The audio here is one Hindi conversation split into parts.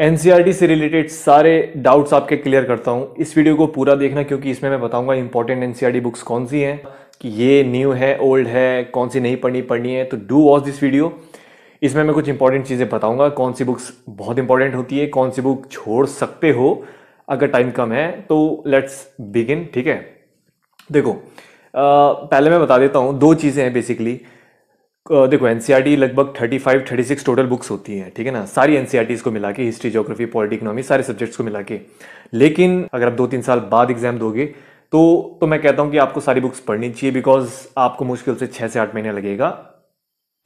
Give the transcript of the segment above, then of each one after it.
एनसीईआरटी से रिलेटेड सारे डाउट्स आपके क्लियर करता हूँ इस वीडियो को पूरा देखना क्योंकि इसमें मैं बताऊंगा इंपॉर्टेंट एनसीईआरटी बुक्स कौन सी हैं कि ये न्यू है ओल्ड है कौन सी नहीं पढ़नी पढ़नी है तो डू वॉच दिस वीडियो इसमें मैं कुछ इंपॉर्टेंट चीज़ें बताऊंगा कौन सी बुक्स बहुत इंपॉर्टेंट होती है कौन सी बुक छोड़ सकते हो अगर टाइम कम है तो लेट्स बिगिन ठीक है देखो आ, पहले मैं बता देता हूँ दो चीज़ें हैं बेसिकली देखो एन e लगभग 35 36 टोटल बुक्स होती हैं ठीक है ना सारी एन e को मिला के हिस्ट्री जोग्राफी पॉलिटी इकोनॉमी सारे सब्जेक्ट्स को मिला के लेकिन अगर आप दो तीन साल बाद एग्जाम दोगे तो तो मैं कहता हूँ कि आपको सारी बुक्स पढ़नी चाहिए बिकॉज आपको मुश्किल से छः से आठ महीने लगेगा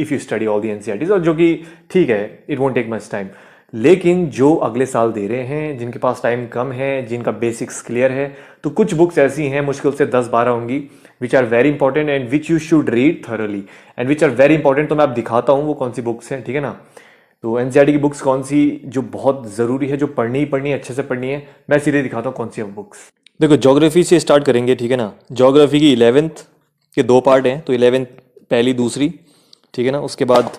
if you study all the N और जो कि ठीक है it won't take much time लेकिन जो अगले साल दे रहे हैं जिनके पास टाइम कम है जिनका बेसिक्स क्लियर है तो कुछ बुक्स ऐसी हैं मुश्किल से दस बारह होंगी which are very important and which you should read thoroughly and which are very important तो मैं आप दिखाता हूँ वो कौन सी बुक्स हैं ठीक है ना तो एन e की बुक्स कौन सी जो बहुत ज़रूरी है जो पढ़नी ही पढ़नी है अच्छे से पढ़नी है मैं सीधे दिखाता हूँ कौन सी है बुक्स देखो जोग्राफी से स्टार्ट करेंगे ठीक है ना जोग्राफी की इलेवेंथ के दो पार्ट हैं तो इलेवेंथ पहली दूसरी ठीक है ना उसके बाद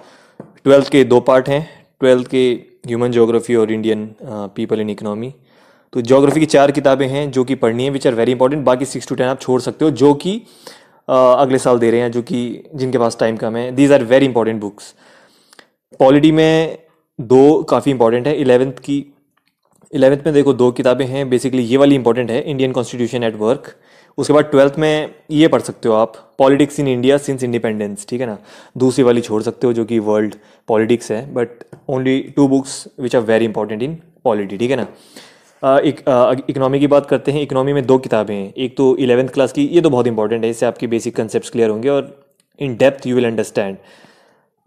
ट्वेल्थ के दो पार्ट हैं ट्वेल्थ के ह्यूमन जोग्राफी और इंडियन पीपल इन इकनॉमी तो जोग्राफी की चार किताबें हैं जो कि पढ़नी है विच आर वेरी इंपॉर्टेंट बाकी सिक्स टू टेन आप छोड़ सकते हो जो कि uh, अगले साल दे रहे हैं जो कि जिनके पास टाइम कम है these are very important books polity में दो काफ़ी इंपॉर्टेंट है इलेवेंथ की इलेवंथ में देखो दो किताबें हैं बेसिकली ये वाली इंपॉर्टेंट है इंडियन कॉन्स्टिट्यूशन एट वर्क उसके बाद ट्वेल्थ में ये पढ़ सकते हो आप politics in India since independence ठीक है ना दूसरी वाली छोड़ सकते हो जो कि वर्ल्ड पॉलिटिक्स है but only two books which are very important in polity ठीक है ना इकनॉमी की बात करते हैं इकनॉमी में दो किताबें हैं एक तो इलेवंथ क्लास की ये तो बहुत इंपॉर्टेंट है इससे आपके बेसिक कंसेप्ट क्लियर होंगे और in depth you will understand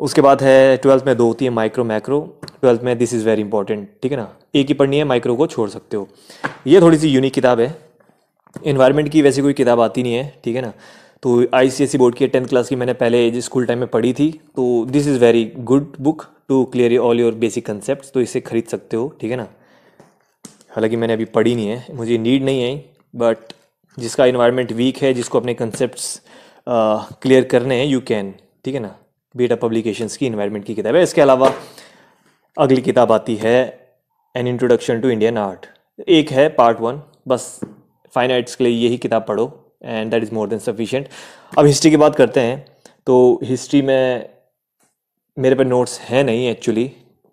उसके बाद है ट्वेल्थ में दो होती है माइक्रो मैक्रो ट्वेल्थ में दिस इज़ वेरी इंपॉर्टेंट ठीक है ना एक ही पढ़नी है माइक्रो को छोड़ सकते हो ये थोड़ी सी यूनिक किताब है इन्वायरमेंट की वैसे कोई किताब आती नहीं है ठीक है ना तो आई बोर्ड e की टेंथ क्लास की मैंने पहले स्कूल टाइम में पढ़ी थी तो this is very good book to clear all your basic concept तो इसे खरीद सकते हो ठीक है ना हालांकि मैंने अभी पढ़ी नहीं है मुझे नीड नहीं आई बट जिसका इन्वायरमेंट वीक है जिसको अपने कंसेप्ट क्लियर करने हैं यू कैन ठीक है ना बीटा पब्लिकेशंस की इन्वायरमेंट की किताब है इसके अलावा अगली किताब आती है an introduction to Indian art एक है पार्ट वन बस फाइन आर्ट्स के लिए यही किताब पढ़ो and that is more than sufficient अब हिस्ट्री की बात करते हैं तो हिस्ट्री में मेरे पे नोट्स हैं नहीं एक्चुअली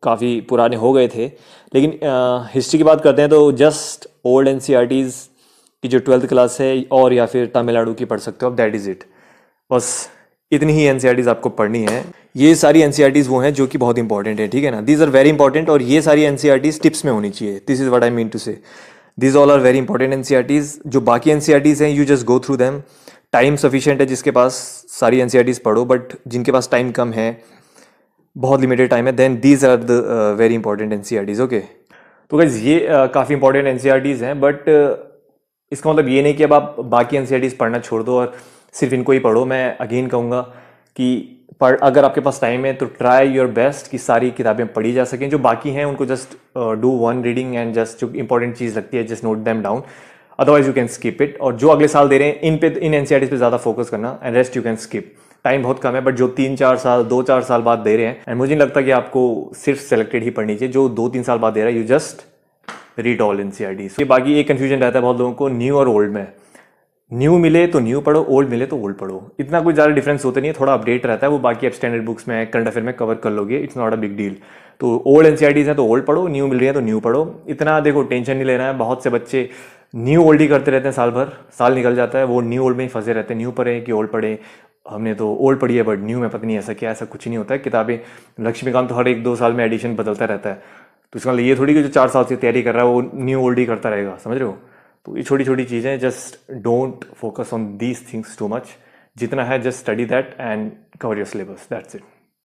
काफ़ी पुराने हो गए थे लेकिन हिस्ट्री की बात करते हैं तो जस्ट ओल्ड एन की जो ट्वेल्थ क्लास है और या फिर तमिलनाडु की पढ़ सकते हो अब दैट इज़ इट बस इतनी ही एनसीआरटीज e आपको पढ़नी है ये सारी एनसीआरटीज e वो हैं जो कि बहुत इंपॉर्टेंट है ठीक है ना दीज आर वेरी इंपॉर्टेंट और ये सारी एनसीआरटीज टिप्स e में होनी चाहिए this is what I mean to say these all are very important NCERTs जो बाकी एनसीआरटीज हैं you just go through them time sufficient है जिसके पास सारी एनसीआरटीज पढ़ो बट जिनके पास टाइम कम है बहुत लिमिटेड टाइम है then these are the very important NCERTs okay तो गाइज ये काफ़ी इंपॉर्टेंट एनसीआरटीज हैं बट uh, इसका मतलब ये नहीं कि अब आप बाकी एनसीआरटीज पढ़ना छोड़ दो और सिर्फ इनको ही पढ़ो मैं अगेन कहूँगा कि पढ़ अगर आपके पास टाइम है तो ट्राई योर बेस्ट कि सारी किताबें पढ़ी जा सकें जो बाकी हैं उनको just do one reading and just जो इंपॉर्टेंट चीज़ लगती है just note them down otherwise you can skip it और जो अगले साल दे रहे हैं इन पे इन एन e पे ज़्यादा फोकस करना and rest you can skip time बहुत कम है बट जो तीन चार साल दो चार साल बाद दे रहे हैं एंड मुझे नहीं लगता कि आपको सिर्फ सेलेक्टेड ही पढ़नी चाहिए जो दो तीन साल बाद दे रहा है you just read all N C R T बाकी एक कन्फ्यूजन रहता है बहुत लोगों को न्यू और ओल्ड में न्यू मिले तो न्यू पढ़ो ओल्ड मिले तो ओल्ड पढ़ो इतना कोई ज़्यादा डिफरेंस होता नहीं है थोड़ा अपडेट रहता है वो बाकी आप स्टैंडर्ड बुक्स में करंट अफेयर में कवर कर लोगे it's not a big deal तो ओल्ड एन e हैं तो ओल्ड पढ़ो न्यू मिल रही है तो न्यू पढ़ो इतना देखो टेंशन नहीं लेना है बहुत से बच्चे न्यू ओल्ड ही करते रहते हैं साल भर साल निकल जाता है वो न्यू ओल्ड में ही फंसे रहते हैं न्यू पढ़े कि ओल्ड पढ़े हमने तो ओल्ड पढ़ी है बट न्यू में पता नहीं ऐसा क्या ऐसा कुछ नहीं होता है किताबें लक्ष्मीकांत तो हर एक दो साल में एडिशन बदलता रहता है तो इसका मतलब ये थोड़ी कि जो चार साल से तैयारी कर रहा है वो न्यू ओल्ड ही करता रहेगा समझ रहे हो तो ये छोटी छोटी चीज़ें just don't focus on these things too much जितना है just study that and cover your syllabus that's it